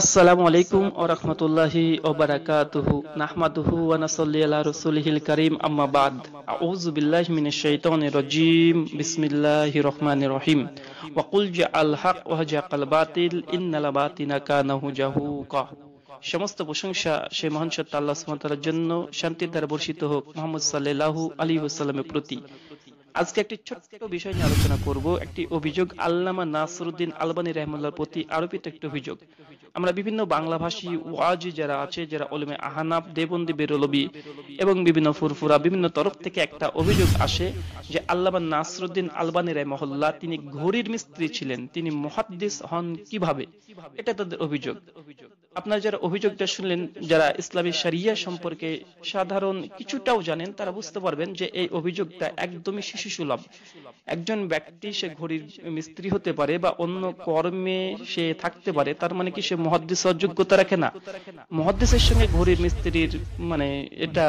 আসসালামু আলাইকুম ও রহমতুল্লাহি ও বারাকাতুহু নাহমাদুহু ওয়া নাসাল্লি আলা রাসূলিহিল কারীম আম্মা বাদ আউযু বিল্লাহি মিনাশ শাইতানির রাজীম বিসমিল্লাহির রহমানির রহিম ওয়া কুল জাআল হক ওয়া জাআল বাতিল ইন্নাল বাতিনা কানা হুজাহুকা সমস্ত প্রশংসা সেই মহান সত্তা আল্লাহ সুবহানাহু ওয়া তাআলার জন্য শান্তি দ্বারা বর্ষিত হোক মুহাম্মদ সাল্লাল্লাহু আলাইহি ওয়াসাল্লামের প্রতি আজকে একটি ছোট্ট বিষয় নিয়ে আলোচনা করব একটি অভিযোগ আল্লামা নাসরুদ্দিন আলবানী রহমুল্লার প্রতি আরোপিত একটি অভিযোগ আমরা বিভিন্ন বাংলাভাষী ওয়াজ যারা আছে যারা ওলমে আহানাব দেবন্দি বেরলবি এবং বিভিন্ন ফুরফুরা বিভিন্ন তরফ থেকে একটা অভিযোগ আসে যে আল্লামা নাসরুদ্দিন আলবানী রহমহল্লা তিনি ঘড়ির মিস্ত্রি ছিলেন তিনি মহাদ্দিস হন কিভাবে এটা তাদের অভিযোগ আপনারা যারা অভিযোগটা শুনলেন যারা ইসলামী সারিয়া সম্পর্কে সাধারণ কিছুটাও জানেন তারা বুঝতে পারবেন যে এই অভিযোগটা একদমই শিশু সুলভ একজন ব্যক্তি সে ঘড়ির মিস্ত্রি হতে পারে বা অন্য কর্মে সে থাকতে পারে তার মানে কি সে মহাদ্দেশ যোগ্যতা রাখে না মহাদ্দেশের সঙ্গে ঘড়ির মিস্ত্রির মানে এটা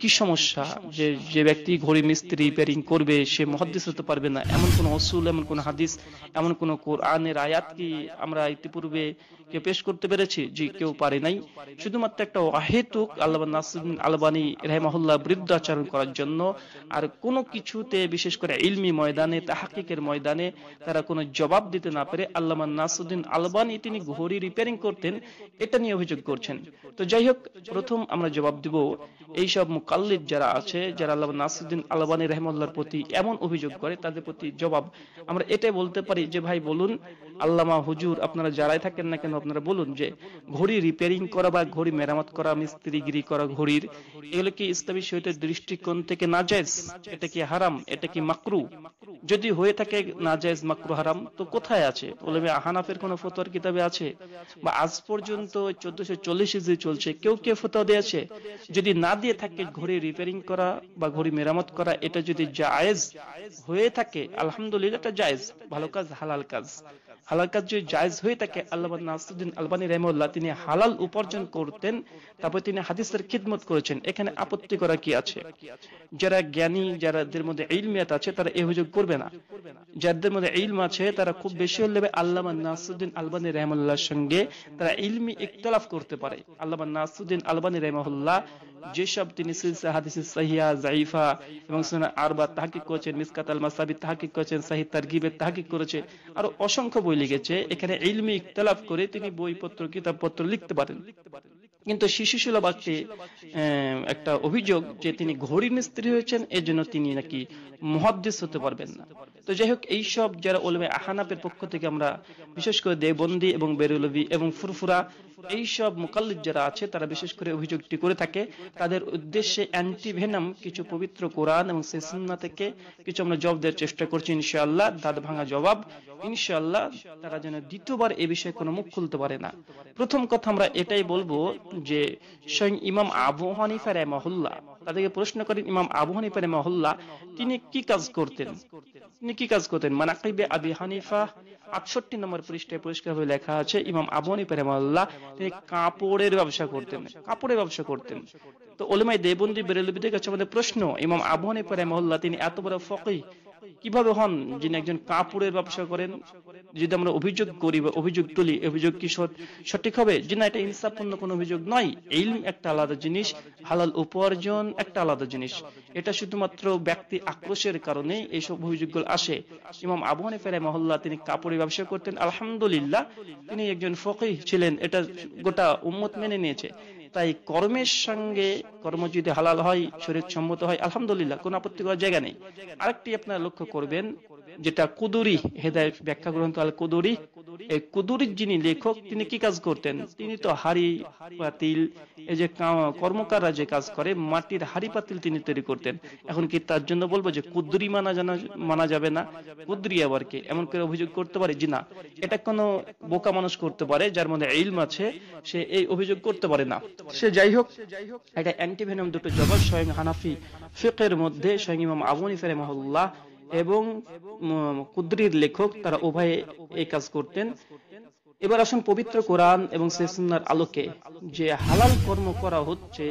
কি সমস্যা যে যে ব্যক্তি ঘড়ি মিস্ত্রি রিপেয়ারিং করবে সে মহাদ্দেশ হতে পারবে না এমন কোন অসুল এমন কোন হাদিস এমন কোন কোরআনের আয়াত কি আমরা ইতিপূর্বে কে পেশ করতে পেরেছি বলেছে যে কেউ পারে নাই শুধুমাত্র একটা অহেতুক আল্লাহ নাসিদিন আলবানী রেহমাহুল্লাহ বৃদ্ধ আচরণ করার জন্য আর কোনো কিছুতে বিশেষ করে ইলমি ময়দানে তাহাকিকের ময়দানে তারা কোনো জবাব দিতে না পেরে আল্লাহ নাসুদ্দিন আলবানী তিনি ঘড়ি রিপেয়ারিং করতেন এটা নিয়ে অভিযোগ করছেন তো যাই হোক প্রথম আমরা জবাব দিব এইসব মুকাল্লিদ যারা আছে যারা আল্লাহ নাসুদ্দিন আলবানী রহমুল্লাহর প্রতি এমন অভিযোগ করে তাদের প্রতি জবাব আমরা এটাই বলতে পারি যে ভাই বলুন আল্লামা হুজুর আপনারা যারাই থাকেন না কেন আপনারা বলুন যে ঘড়ি রিপেয়ারিং করা বা ঘড়ি মেরামত করা মিস্ত্রিগিরি করা ঘড়ির এগুলো কি ইসলামী শরীরের দৃষ্টিকোণ থেকে নাজায়জ এটা কি হারাম এটা কি মাকরু যদি হয়ে থাকে নাজায়জ মাকরু হারাম তো কোথায় আছে বলবে আহানাফের কোন ফতোয়ার কিতাবে আছে বা আজ পর্যন্ত চোদ্দশো চল্লিশ চলছে কেউ কে ফতোয়া দিয়েছে যদি না দিয়ে থাকে ঘড়ি রিপেয়ারিং করা বা ঘড়ি মেরামত করা এটা যদি জায়েজ হয়ে থাকে আলহামদুলিল্লাহ এটা জায়েজ ভালো কাজ হালাল কাজ হালাল কাজ যদি জায়েজ হয়ে থাকে আল্লাহ নাসুদ্দিন আলবানী রহম রাহিমুল্লাহ তিনি হালাল উপার্জন করতেন তারপর তিনি হাদিসের খিদমত করেছেন এখানে আপত্তি করা কি আছে যারা জ্ঞানী যারাদের মধ্যে ইলমিয়াত আছে তারা এই অভিযোগ করবে না যাদের মধ্যে ইলম আছে তারা খুব বেশি হলে আল্লামা নাসুদ্দিন আলবানী রহমুল্লাহর সঙ্গে তারা ইলমি ইকতলাফ করতে পারে আল্লামা নাসুদ্দিন আলবানী রহমুল্লাহ যেসব তিনি সিলসা হাদিসে সাহিয়া জাইফা এবং সোনা আরবা তাহাকিক করেছেন মিসকাত আল মাসাবি তাহাকিক করেছেন সাহিদ তার গিবে তাহাকিক করেছে আরো অসংখ্য বই লিখেছে এখানে ইলমি ইখতলাফ করে তিনি বইপত্র কিতাবপত্র লিখতে পারেন কিন্তু শিশু বাক্যে একটা অভিযোগ যে তিনি ঘড়ি মিস্ত্রি হয়েছেন এজন্য তিনি নাকি মহাদ্দেস হতে পারবেন না তো যাই হোক এইসব যারা ওলমে আহানাপের পক্ষ থেকে আমরা বিশেষ করে দেবন্দি এবং বেরুলবি এবং ফুরফুরা এই সব মোকাল্লিদ যারা আছে তারা বিশেষ করে অভিযোগটি করে থাকে তাদের উদ্দেশ্যে অ্যান্টিভেনাম কিছু পবিত্র কোরআন এবং সেসুন্না থেকে কিছু আমরা জব দেওয়ার চেষ্টা করছি ইনশাআল্লাহ দাঁত ভাঙা জবাব ইনশাআল্লাহ তারা যেন দ্বিতীয়বার এ বিষয়ে কোনো মুখ খুলতে পারে না প্রথম কথা আমরা এটাই বলবো যে স্বয়ং ইমাম আবু হানিফা রেমহল্লা তাদেরকে প্রশ্ন করেন ইমাম আবু হানিফা রেমহল্লা তিনি কি কাজ করতেন তিনি কি কাজ করতেন মানাকিবে আবি হানিফা আটষট্টি নম্বর পৃষ্ঠায় পরিষ্কারভাবে লেখা আছে ইমাম আবনী পেরেমাল্লাহ তিনি কাপড়ের ব্যবসা করতেন কাপড়ের ব্যবসা করতেন তো ওলেমাই দেবন্দি বেরেলবিদের কাছে আমাদের প্রশ্ন ইমাম আবনী পেরেমাল্লাহ তিনি এত বড় ফকি কিভাবে হন যিনি একজন কাপড়ের ব্যবসা করেন যদি আমরা অভিযোগ করি বা অভিযোগ তুলি অভিযোগ কি সঠিক হবে যে না এটা ইনসাফপূর্ণ কোনো অভিযোগ নয় ইলম একটা আলাদা জিনিস হালাল উপার্জন একটা আলাদা জিনিস এটা শুধুমাত্র ব্যক্তি আক্রোশের কারণে এইসব অভিযোগগুলো আসে ইমাম আবু হানিফেরা মহল্লা তিনি কাপড়ের ব্যবসা করতেন আলহামদুলিল্লাহ তিনি একজন ফকিহ ছিলেন এটা গোটা উম্মত মেনে নিয়েছে তাই কর্মের সঙ্গে কর্ম যদি হালাল হয় শরীর সম্মত হয় আলহামদুলিল্লাহ কোন আপত্তি করার জায়গা নেই আরেকটি আপনারা লক্ষ্য করবেন যেটা কুদুরি হেদায় ব্যাখ্যা গ্রন্থ আল কুদুরি এই কুদুরির যিনি লেখক তিনি কি কাজ করতেন তিনি তো হাড়ি পাতিল এই যে কর্মকাররা যে কাজ করে মাটির হাড়ি পাতিল তিনি তৈরি করতেন এখন কি তার জন্য বলবো যে কুদুরি মানা জানা মানা যাবে না কুদুরি আবার কি এমন করে অভিযোগ করতে পারে জি না এটা কোনো বোকা মানুষ করতে পারে যার মধ্যে ইলম আছে সে এই অভিযোগ করতে পারে না সে যাই হোক এটা অ্যান্টিভেনম দুটো জবাব স্বয়ং হানাফি ফিকের মধ্যে স্বয়ং ইমাম আবু নিফের রহমুল্লাহ এবং কুদ্রির লেখক তারা উভয়ে এই কাজ করতেন এবার আসুন পবিত্র কোরআন এবং সেসুন্নার আলোকে যে হালাল কর্ম করা হচ্ছে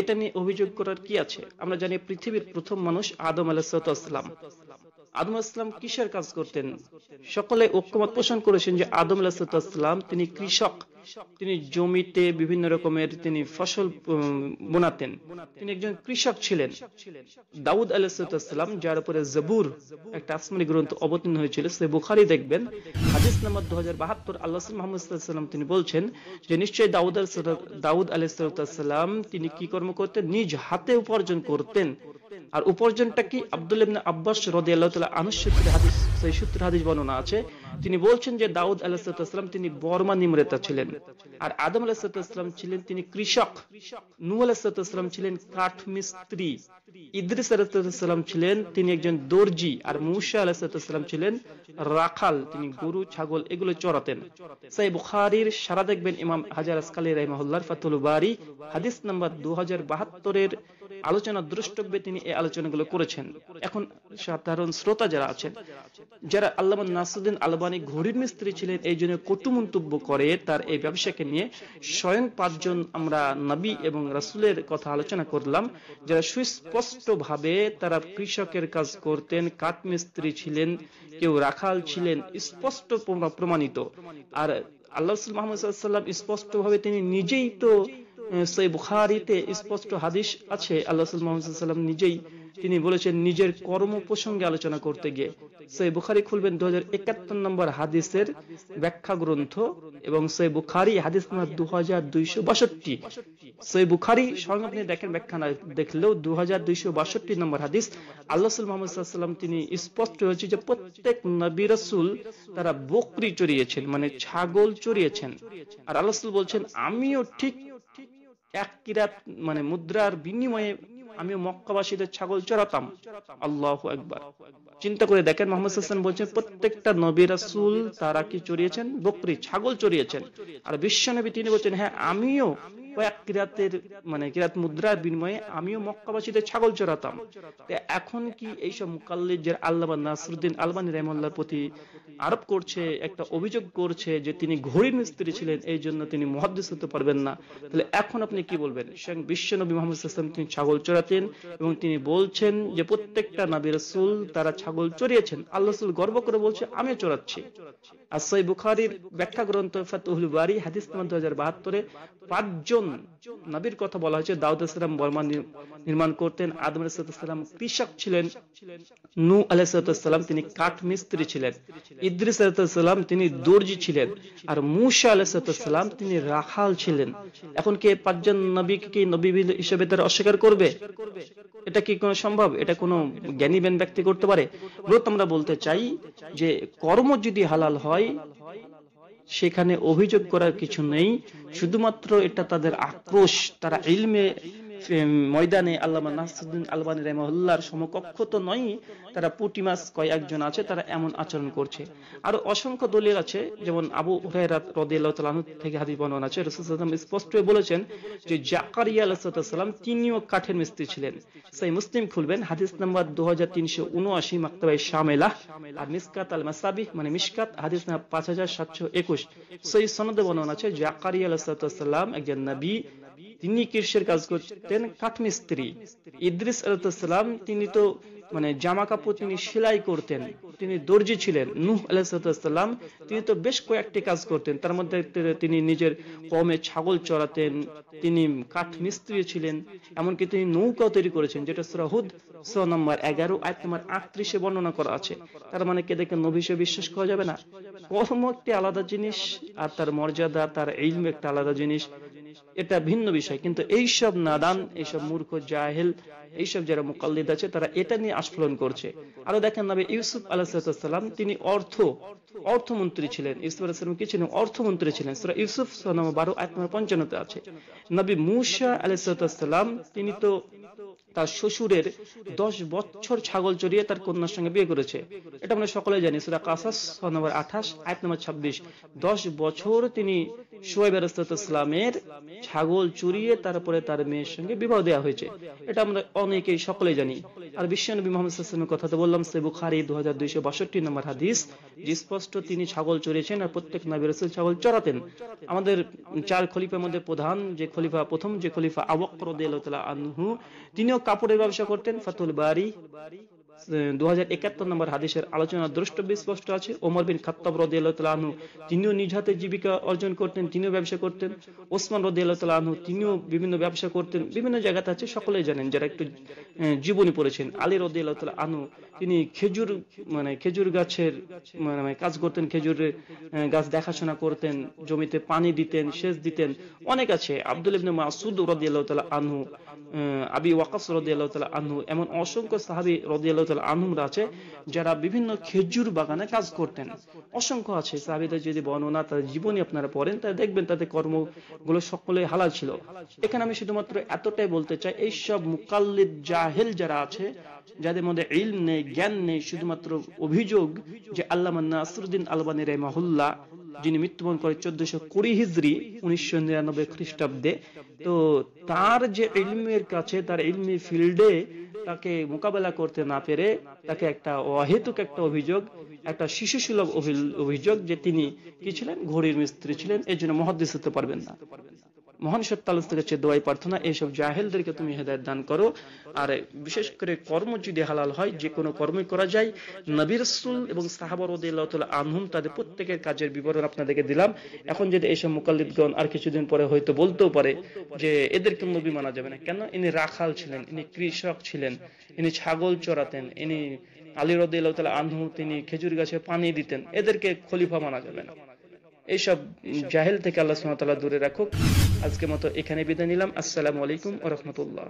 এটা নিয়ে অভিযোগ করার কি আছে আমরা জানি পৃথিবীর প্রথম মানুষ আদম আলাহাম আদম আসলাম কিসের কাজ করতেন সকলে ঐক্যমত পোষণ করেছেন যে আদম আলাহাম তিনি কৃষক কৃষক তিনি জমিতে বিভিন্ন রকমের তিনি ফসল বোনাতেন তিনি একজন কৃষক ছিলেন দাউদ আলাহাম যার উপরে জবুর একটা আসমানি গ্রন্থ অবতীর্ণ হয়েছিল সে বুখারি দেখবেন হাজিস নম্বর দু হাজার বাহাত্তর আল্লাহ মোহাম্মদাম তিনি বলছেন যে নিশ্চয়ই দাউদ দাউদ আলাহাম তিনি কি কর্ম করতেন নিজ হাতে উপার্জন করতেন আর উপার্জনটা কি আব্দুল ইবনে আব্বাস রদিয়াল্লাহ তাআলা আনুসূত্রে হাদিস সেই সূত্রে হাদিস বর্ণনা আছে তিনি বলছেন যে দাউদ আলাহাম তিনি বর্মা নিমরেতা ছিলেন আর আদম আলাহাম ছিলেন তিনি কৃষক নু আলাহিসাম ছিলেন কাঠ মিস্ত্রি ইদ্রিস আলাহাম ছিলেন তিনি একজন দর্জি আর মুসা আলাহাম ছিলেন রাখাল তিনি গরু ছাগল এগুলো সাই বুখারির সারা দেখবেন ইমাম হাজার রহমাহুল্লার ফাতুল বারি হাদিস নাম্বার দু হাজার বাহাত্তরের আলোচনা দ্রষ্টব্যে তিনি এই আলোচনাগুলো করেছেন এখন সাধারণ শ্রোতা যারা আছেন যারা আল্লাহ নাসুদ্দিন আলবানি ঘড়ির মিস্ত্রি ছিলেন এই জন্য কটু মন্তব্য করে তার এই ব্যবসাকে নিয়ে স্বয়ং পাঁচজন আমরা নবী এবং রাসুলের কথা আলোচনা করলাম যারা সুস্পষ্ট স্পষ্টভাবে তারা কৃষকের কাজ করতেন কাঠমিস্ত্রি ছিলেন কেউ রাখাল ছিলেন স্পষ্ট প্রমাণিত আর আল্লাহ মোহাম্মদ স্পষ্টভাবে তিনি নিজেই তো সেই বুখারিতে স্পষ্ট হাদিস আছে আল্লাহ মোহাম্মদ নিজেই তিনি বলেছেন নিজের কর্ম প্রসঙ্গে আলোচনা করতে গিয়ে সেই বুখারি খুলবেন দু হাজার নম্বর হাদিসের ব্যাখ্যা গ্রন্থ এবং সেই বুখারি হাদিস নাম্বার দু হাজার দুইশো বাষট্টি সেই বুখারি সঙ্গে আপনি দেখেন ব্যাখ্যা না দেখলেও দু হাজার দুইশো বাষট্টি নম্বর হাদিস আল্লাহ মোহাম্মদ তিনি স্পষ্ট হয়েছে যে প্রত্যেক নবী রসুল তারা বকরি চড়িয়েছেন মানে ছাগল চড়িয়েছেন আর আল্লাহ বলছেন আমিও ঠিক এক কিরাত মানে মুদ্রার বিনিময়ে আমি মক্কাবাসীদের ছাগল চড়াতাম আল্লাহ একবার চিন্তা করে দেখেন মোহাম্মদ হাসান বলছেন প্রত্যেকটা নবী রাসুল তারা কি চড়িয়েছেন বকরি ছাগল চড়িয়েছেন আর বিশ্বনবী তিনি বলছেন হ্যাঁ আমিও কয়েক কিরাতের মানে কিরাত মুদ্রার বিনিময়ে আমিও মক্কাবাসীদের ছাগল চড়াতাম এখন কি এইসব মুকাল্লিজের আল্লাহ নাসরুদ্দিন আলবানি রহমাল্লার প্রতি আরোপ করছে একটা অভিযোগ করছে যে তিনি ঘড়ি মিস্ত্রি ছিলেন এই জন্য তিনি মহাদ্দেশ হতে পারবেন না তাহলে এখন আপনি কি বলবেন স্বয়ং নবী মোহাম্মদ ইসলাম তিনি ছাগল চড়াতেন এবং তিনি বলছেন যে প্রত্যেকটা নাবি রসুল তারা ছাগল চড়িয়েছেন আল্লাহ রসুল গর্ব করে বলছে আমি চড়াচ্ছি আসাই বুখারির ব্যাখ্যা গ্রন্থ বারি হাদিস হাজার বাহাত্তরে পাঁচজন নাবির কথা বলা হয়েছে দাউদ ইসলাম বর্মা নির্মাণ করতেন আদম কৃষক ছিলেন নু আলাইসালাম তিনি কাঠ মিস্ত্রি ছিলেন ইদ্রিস তিনি দর্জি ছিলেন আর মুসা তিনি রাখাল ছিলেন এখন কে পাঁচজন নবীকে নবী হিসেবে তারা অস্বীকার করবে এটা কি কোনো সম্ভব এটা কোনো জ্ঞানীবেন ব্যক্তি করতে পারে মূলত আমরা বলতে চাই যে কর্ম যদি হালাল হয় সেখানে অভিযোগ করার কিছু নেই শুধুমাত্র এটা তাদের আক্রোশ তারা ইলমে ময়দানে আল্লামা নাসুদ্দিন আলবানি রহমাহুল্লার সমকক্ষ তো নয় তারা পুটিমাস কয়েকজন আছে তারা এমন আচরণ করছে আরো অসংখ্য দলিল আছে যেমন আবু হুরাইরাত রাদিয়াল্লাহু তাআলা থেকে হাদিস বর্ণনা আছে রাসূল সাল্লাল্লাহু আলাইহি স্পষ্ট বলেছেন যে জাকারিয়া আলাইহিস সালাম তিনিও কাঠের মিস্ত্রি ছিলেন সেই মুসলিম খুলবেন হাদিস নাম্বার 2379 মাকতাবায়ে শামিলা আর মিসকাত আল মাসাবিহ মানে মিসকাত হাদিস নাম্বার 5721 সেই সনদে বর্ণনা আছে জাকারিয়া আলাইহিস সালাম একজন নবী তিনি কৃষির কাজ করতেন কাঠমিস্ত্রি ইদ্রিস আলাতাম তিনি তো মানে জামা কাপড় তিনি সেলাই করতেন তিনি দর্জি ছিলেন নুহ আলাহাম তিনি তো বেশ কয়েকটি কাজ করতেন তার মধ্যে তিনি নিজের কমে ছাগল চড়াতেন তিনি কাঠ মিস্ত্রি ছিলেন এমনকি তিনি নৌকা তৈরি করেছেন যেটা সরাহুদ স নম্বর এগারো নম্বর আটত্রিশে বর্ণনা করা আছে তার মানে কে দেখে নভিসে বিশ্বাস করা যাবে না কর্ম একটি আলাদা জিনিস আর তার মর্যাদা তার ইলম একটা আলাদা জিনিস এটা ভিন্ন বিষয় কিন্তু এইসব নাদান এইসব মূর্খ জাহেল এইসব যারা মুকাল্লিদ আছে তারা এটা নিয়ে আস্ফলন করছে আরো দেখেন নবী ইউসুফ আলাহাম তিনি অর্থ অর্থমন্ত্রী ছিলেন ইউসুফ আলাহাম কি ছিলেন অর্থমন্ত্রী ছিলেন সুরা ইউসুফ সালাম বারো এক নম্বর পঞ্চান্নতে আছে নবী মুসা আলাহাম তিনি তো তার শ্বশুরের দশ বছর ছাগল চড়িয়ে তার কন্যার সঙ্গে বিয়ে করেছে এটা আমরা সকলে জানি সুরা কাসাস নম্বর আঠাশ এক নম্বর ছাব্বিশ দশ বছর তিনি সোহেব ইসলামের ছাগল চুরিয়ে তারপরে তার মেয়ের সঙ্গে বিবাহ দেওয়া হয়েছে এটা আমরা অনেকেই সকলে জানি আর বিশ্ব নবী মোহাম্মদের কথা তো বললাম সে বুখারি দু নম্বর হাদিস যে স্পষ্ট তিনি ছাগল চড়িয়েছেন আর প্রত্যেক নবী রসুল ছাগল চড়াতেন আমাদের চার খলিফার মধ্যে প্রধান যে খলিফা প্রথম যে খলিফা আবক্র আনহু তিনিও কাপড়ের ব্যবসা করতেন ফাতুল বাড়ি দু নম্বর হাদিসের আলোচনা দ্রষ্টব্য স্পষ্ট আছে ওমর বিন খাত্তাব রদিয়ালু তিনিও নিজ হাতে জীবিকা অর্জন করতেন তিনিও ব্যবসা করতেন ওসমান রদিয়ালু তিনিও বিভিন্ন ব্যবসা করতেন বিভিন্ন জায়গাতে আছে সকলেই জানেন যারা একটু জীবনী পড়েছেন আলী রদিয়ালু আনু তিনি খেজুর মানে খেজুর গাছের মানে, মানে কাজ করতেন খেজুর গাছ দেখাশোনা করতেন জমিতে পানি দিতেন সেচ দিতেন অনেক আছে আব্দুল ইবনে মাসুদ রদিয়ালু আনহু আবি ওয়াকাস রদিয়ালু আনহু এমন অসংখ্য সাহাবি রদিয়ালু রাজিয়াল্লাহ আনহুমরা আছে যারা বিভিন্ন খেজুর বাগানে কাজ করতেন অসংখ্য আছে সাহাবিদের যদি বর্ণনা তাদের জীবনী আপনারা পড়েন তাহলে দেখবেন তাদের কর্মগুলো সকলে হালাল ছিল এখানে আমি শুধুমাত্র এতটাই বলতে চাই এই সব মুকাল্লিদ জাহেল যারা আছে যাদের মধ্যে ইল নেই জ্ঞান নেই শুধুমাত্র অভিযোগ যে আল্লাহ নাসরুদ্দিন আলবানী রেমাহুল্লাহ যিনি মৃত্যুবরণ করে চোদ্দশো কুড়ি হিজড়ি উনিশশো নিরানব্বই খ্রিস্টাব্দে তো তার যে ইলমের কাছে তার ইলমি ফিল্ডে তাকে মোকাবেলা করতে না পেরে তাকে একটা অহেতুক একটা অভিযোগ একটা শিশু সুলভ অভিযোগ যে তিনি কি ছিলেন ঘড়ির মিস্ত্রি ছিলেন এই জন্য মহাদিস হতে পারবেন না মহান সত্তালুর কাছে দোয়াই প্রার্থনা এইসব জাহেলদেরকে তুমি হেদায়ত দান করো আর বিশেষ করে কর্ম যদি হালাল হয় যে কোনো কর্মই করা যায় নবীর রসুল এবং সাহাবরদুল্লাহ আনহুম তাদের প্রত্যেকের কাজের বিবরণ আপনাদেরকে দিলাম এখন যদি এইসব মুকাল্লিদগণ আর কিছুদিন পরে হয়তো বলতেও পারে যে এদেরকে নবী মানা যাবে না কেন ইনি রাখাল ছিলেন ইনি কৃষক ছিলেন ইনি ছাগল চড়াতেন ইনি আলী রদুল্লাহ আনহু তিনি খেজুর গাছে পানি দিতেন এদেরকে খলিফা মানা যাবে না এইসব জাহেল থেকে আল্লাহ সুমতাল্লাহ দূরে রাখুক আজকে মতো এখানে বিদায় নিলাম আসসালামু আলাইকুম ও রহমতুল্লাহ